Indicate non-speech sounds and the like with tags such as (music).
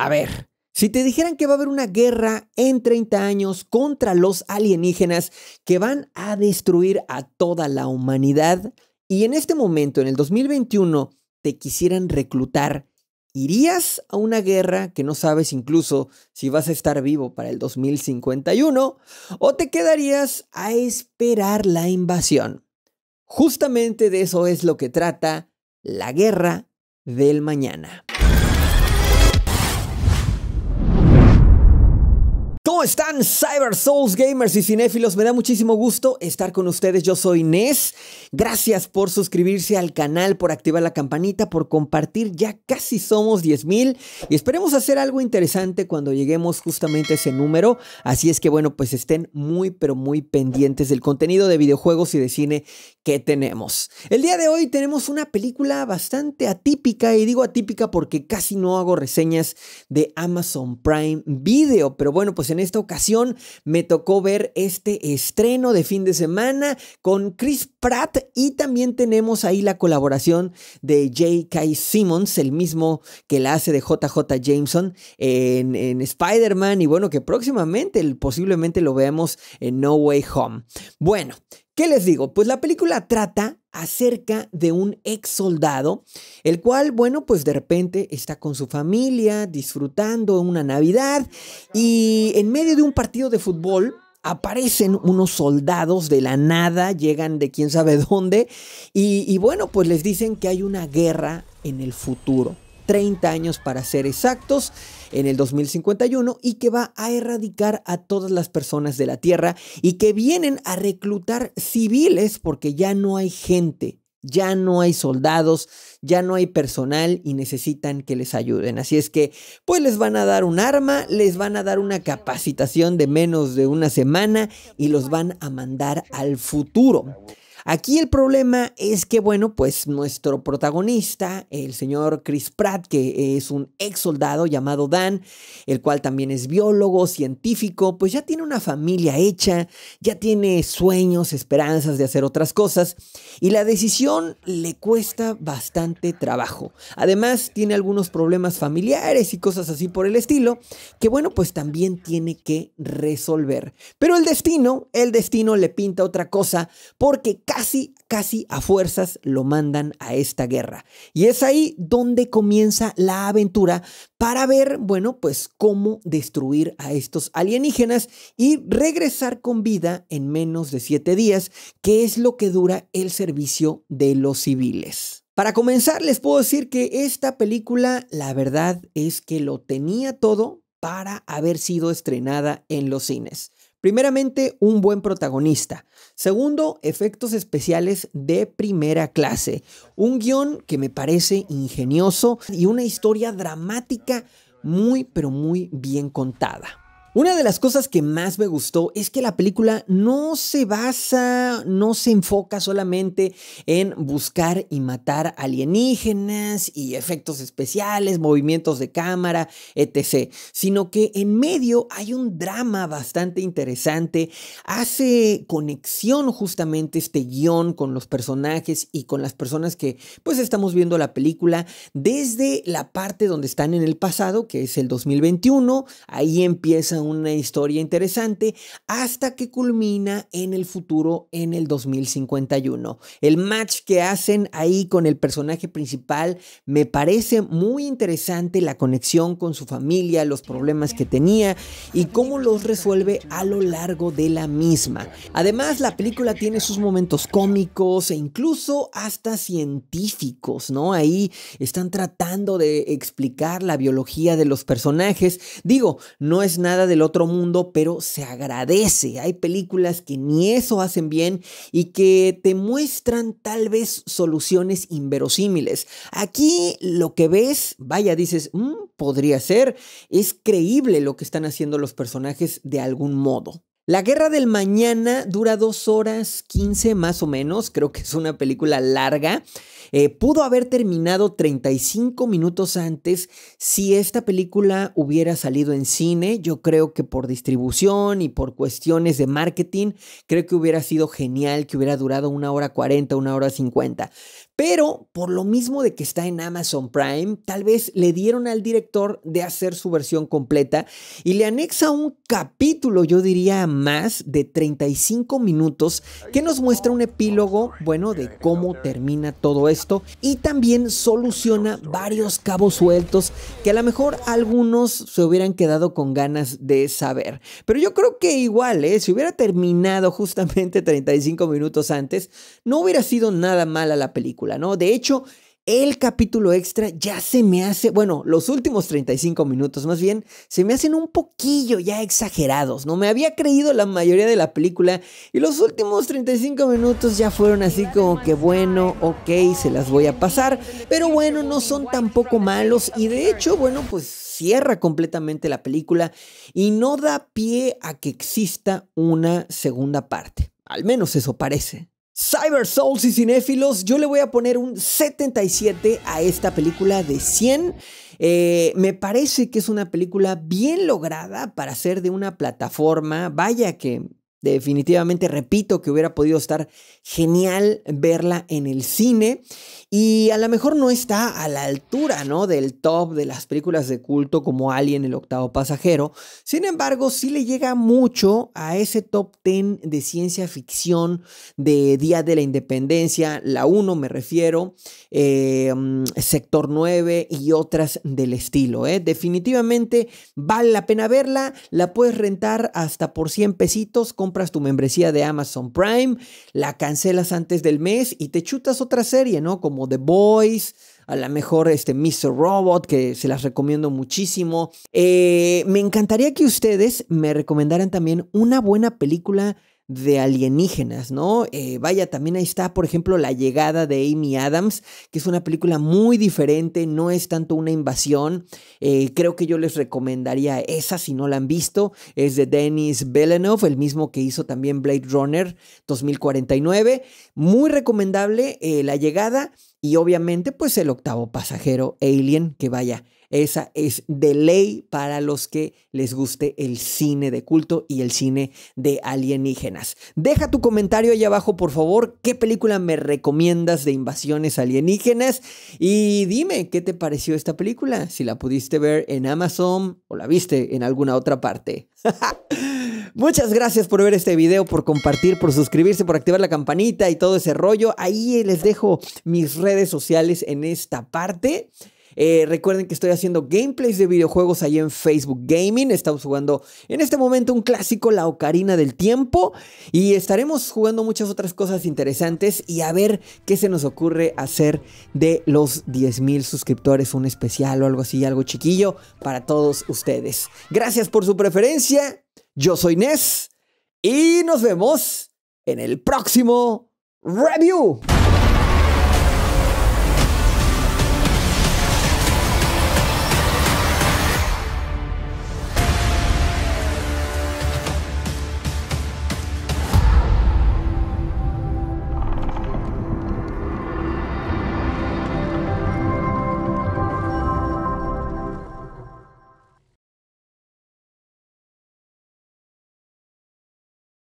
A ver, si te dijeran que va a haber una guerra en 30 años contra los alienígenas que van a destruir a toda la humanidad y en este momento, en el 2021, te quisieran reclutar, ¿irías a una guerra que no sabes incluso si vas a estar vivo para el 2051 o te quedarías a esperar la invasión? Justamente de eso es lo que trata la guerra del mañana. están Cyber Souls gamers y cinéfilos? Me da muchísimo gusto estar con ustedes. Yo soy Nes. Gracias por suscribirse al canal, por activar la campanita, por compartir. Ya casi somos 10.000 y esperemos hacer algo interesante cuando lleguemos justamente a ese número. Así es que bueno, pues estén muy pero muy pendientes del contenido de videojuegos y de cine que tenemos. El día de hoy tenemos una película bastante atípica y digo atípica porque casi no hago reseñas de Amazon Prime Video, pero bueno, pues en este esta ocasión me tocó ver este estreno de fin de semana con Chris Pratt y también tenemos ahí la colaboración de J.K. Simmons, el mismo que la hace de JJ Jameson en, Spider-Man y bueno, que próximamente el, posiblemente lo veamos en No Way Home. Bueno, ¿Qué les digo? Pues la película trata acerca de un ex soldado, el cual, bueno, pues de repente está con su familia disfrutando una Navidad y en medio de un partido de fútbol aparecen unos soldados de la nada, llegan de quién sabe (laughs) dónde y, bueno, pues les dicen que hay una guerra en el futuro. 30 años para ser exactos en el 2051 y que va a erradicar a todas las personas de la Tierra y que vienen a reclutar civiles porque ya no hay gente. Ya no hay soldados, ya no hay personal y necesitan que les ayuden. Así es que, pues les van a dar un arma, les van a dar una capacitación de menos de una semana y los van a mandar al futuro. Aquí el problema es que, bueno, pues nuestro protagonista, el señor Chris Pratt, que es un ex soldado llamado Dan, el cual también es biólogo, científico, pues ya tiene una familia hecha, ya tiene sueños, esperanzas de hacer otras cosas, y la decisión le cuesta bastante trabajo. Además, tiene algunos problemas familiares y cosas así por el estilo, que bueno, pues también tiene que resolver. Pero el destino, el destino le pinta otra cosa, porque casi, casi a fuerzas lo mandan a esta guerra. Y es ahí donde comienza la aventura para ver, bueno, pues cómo destruir a estos alienígenas y regresar con vida en menos de siete días, que es lo que dura el servicio de los civiles. Para comenzar, les puedo decir que esta película, la verdad es que lo tenía todo para haber sido estrenada en los cines. Primeramente, un buen protagonista. Segundo, efectos especiales de primera clase. Un guión que me parece ingenioso y una historia dramática muy, pero muy bien contada. Una de las cosas que más me gustó es que la película no se basa, no se enfoca solamente en buscar y matar alienígenas y efectos especiales, movimientos de cámara, etc., sino que en medio hay un drama bastante interesante, hace conexión justamente este guión con los personajes y con las personas que pues estamos viendo la película desde la parte donde están en el pasado, que es el 2021, ahí empieza un una historia interesante hasta que culmina en el futuro en el 2051. El match que hacen ahí con el personaje principal me parece muy interesante, la conexión con su familia, los problemas que tenía y cómo los resuelve a lo largo de la misma. Además, la película tiene sus momentos cómicos e incluso hasta científicos, ¿no? Ahí están tratando de explicar la biología de los personajes. Digo, no es nada del otro mundo, pero se agradece. Hay películas que ni eso hacen bien y que te muestran tal vez soluciones inverosímiles. Aquí lo que ves, vaya, dices, mm, podría ser, es creíble lo que están haciendo los personajes de algún modo. La Guerra del Mañana dura dos horas 15 más o menos, creo que es una película larga. Eh, pudo haber terminado 35 minutos antes si esta película hubiera salido en cine. Yo creo que por distribución y por cuestiones de marketing, creo que hubiera sido genial que hubiera durado una hora 40, una hora 50. Pero por lo mismo de que está en Amazon Prime, tal vez le dieron al director de hacer su versión completa y le anexa un capítulo, yo diría más, de 35 minutos que nos muestra un epílogo, bueno, de cómo termina todo esto y también soluciona varios cabos sueltos que a lo mejor algunos se hubieran quedado con ganas de saber. Pero yo creo que igual, si hubiera terminado justamente 35 minutos antes, no hubiera sido nada mala la película. ¿no? De hecho, el capítulo extra ya se me hace, bueno, los últimos 35 minutos más bien, se me hacen un poquillo ya exagerados, ¿no? Me había creído la mayoría de la película y los últimos 35 minutos ya fueron así como que bueno, ok, se las voy a pasar, pero bueno, no son tampoco malos y de hecho, bueno, pues cierra completamente la película y no da pie a que exista una segunda parte. Al menos eso parece. Cyber Souls y cinéfilos, yo le voy a poner un 77 a esta película de 100. Eh, me parece que es una película bien lograda para ser de una plataforma. Vaya que definitivamente repito que hubiera podido estar genial verla en el cine. Y a lo mejor no está a la altura, ¿no? Del top de las películas de culto como Alien, el octavo pasajero. Sin embargo, sí le llega mucho a ese top 10 de ciencia ficción de Día de la Independencia, la 1 me refiero, eh, mm, Sector 9 y otras del estilo. ¿eh? Definitivamente vale la pena verla, la puedes rentar hasta por 100 pesitos, compras tu membresía de Amazon Prime, la cancelas antes del mes y te chutas otra serie, ¿no? Como The Boys, a lo mejor este Mr. Robot, que se las recomiendo muchísimo. Eh, me encantaría que ustedes me recomendaran también una buena película de alienígenas, ¿no? Eh, vaya, también ahí está, por ejemplo, La llegada de Amy Adams, que es una película muy diferente, no es tanto una invasión. Eh, creo que yo les recomendaría esa si no la han visto. Es de Denis Villeneuve, el mismo que hizo también Blade Runner 2049. Muy recomendable eh, La llegada y obviamente pues el octavo pasajero Alien, que vaya esa es de ley para los que les guste el cine de culto y el cine de alienígenas. Deja tu comentario ahí abajo, por favor, qué película me recomiendas de invasiones alienígenas y dime qué te pareció esta película, si la pudiste ver en Amazon o la viste en alguna otra parte. (laughs) Muchas gracias por ver este video, por compartir, por suscribirse, por activar la campanita y todo ese rollo. Ahí les dejo mis redes sociales en esta parte. Eh, recuerden que estoy haciendo gameplays de videojuegos ahí en Facebook Gaming. Estamos jugando en este momento un clásico, la Ocarina del Tiempo. Y estaremos jugando muchas otras cosas interesantes y a ver qué se nos ocurre hacer de los 10.000 suscriptores, un especial o algo así, algo chiquillo para todos ustedes. Gracias por su preferencia. Yo soy Nes y nos vemos en el próximo review.